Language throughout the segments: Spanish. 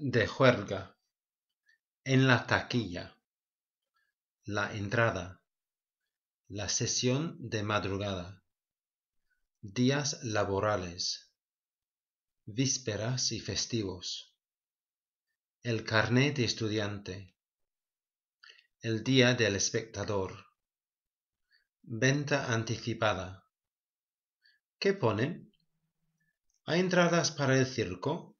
de juerga, en la taquilla, la entrada, la sesión de madrugada, días laborales, vísperas y festivos, el carnet de estudiante, el día del espectador, venta anticipada. ¿Qué ponen? ¿Hay entradas para el circo?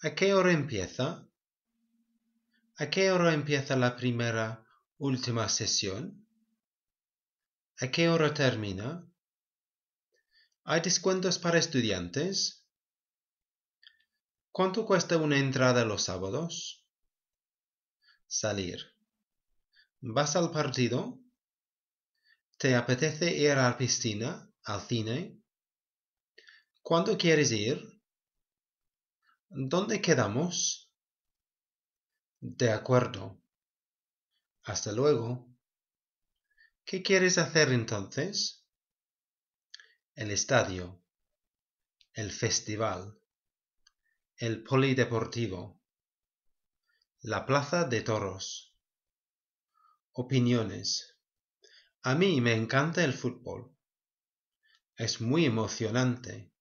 ¿A qué hora empieza? ¿A qué hora empieza la primera última sesión? ¿A qué hora termina? ¿Hay descuentos para estudiantes? ¿Cuánto cuesta una entrada los sábados? Salir. ¿Vas al partido? ¿Te apetece ir a la piscina, al cine? ¿Cuándo quieres ir? ¿Dónde quedamos? De acuerdo. Hasta luego. ¿Qué quieres hacer entonces? El estadio. El festival. El polideportivo. La plaza de toros. Opiniones. A mí me encanta el fútbol. Es muy emocionante.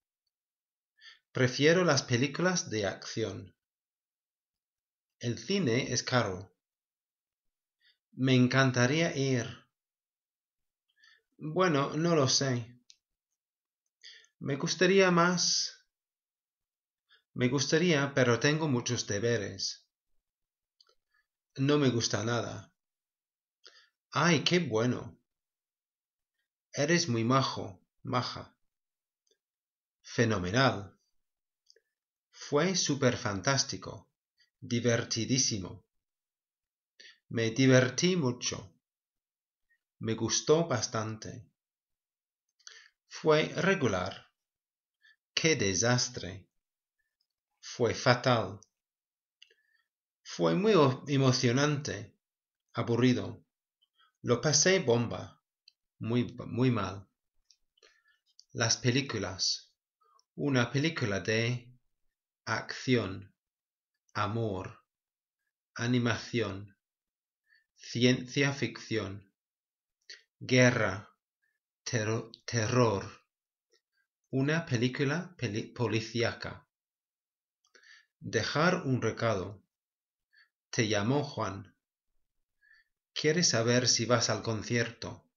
Prefiero las películas de acción. El cine es caro. Me encantaría ir. Bueno, no lo sé. Me gustaría más. Me gustaría, pero tengo muchos deberes. No me gusta nada. Ay, qué bueno. Eres muy majo, maja. Fenomenal. Fue súper fantástico, divertidísimo. Me divertí mucho. Me gustó bastante. Fue regular. Qué desastre. Fue fatal. Fue muy emocionante, aburrido. Lo pasé bomba. Muy, muy mal. Las películas. Una película de acción, amor, animación, ciencia ficción, guerra, terror, una película policiaca. Dejar un recado. Te llamó Juan. ¿Quieres saber si vas al concierto?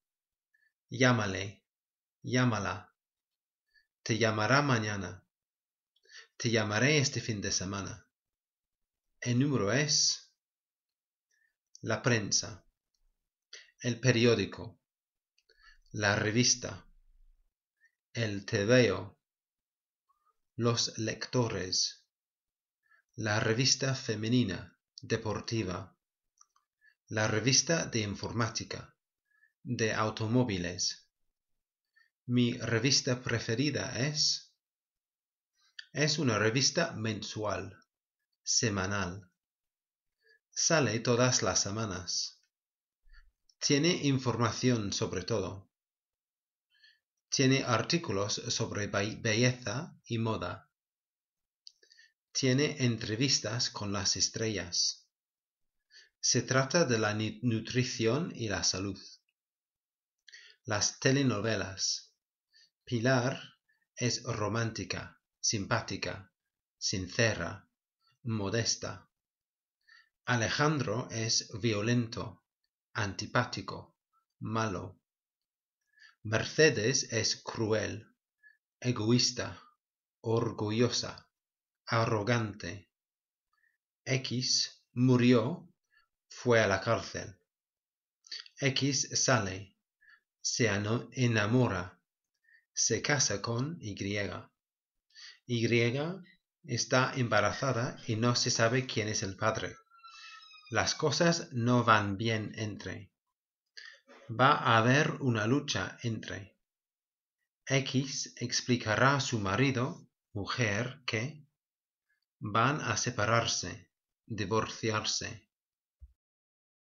Llámale, llámala. Te llamará mañana. Te llamaré este fin de semana. El número es la prensa, el periódico, la revista, el tebeo, los lectores, la revista femenina deportiva, la revista de informática, de automóviles. Mi revista preferida es es una revista mensual, semanal. Sale todas las semanas. Tiene información sobre todo. Tiene artículos sobre belleza y moda. Tiene entrevistas con las estrellas. Se trata de la nutrición y la salud. Las telenovelas. Pilar es romántica simpática, sincera, modesta. Alejandro es violento, antipático, malo. Mercedes es cruel, egoísta, orgullosa, arrogante. X murió, fue a la cárcel. X sale, se enamora, se casa con Y. Y está embarazada y no se sabe quién es el padre. Las cosas no van bien entre. Va a haber una lucha entre. X explicará a su marido, mujer, que van a separarse, divorciarse.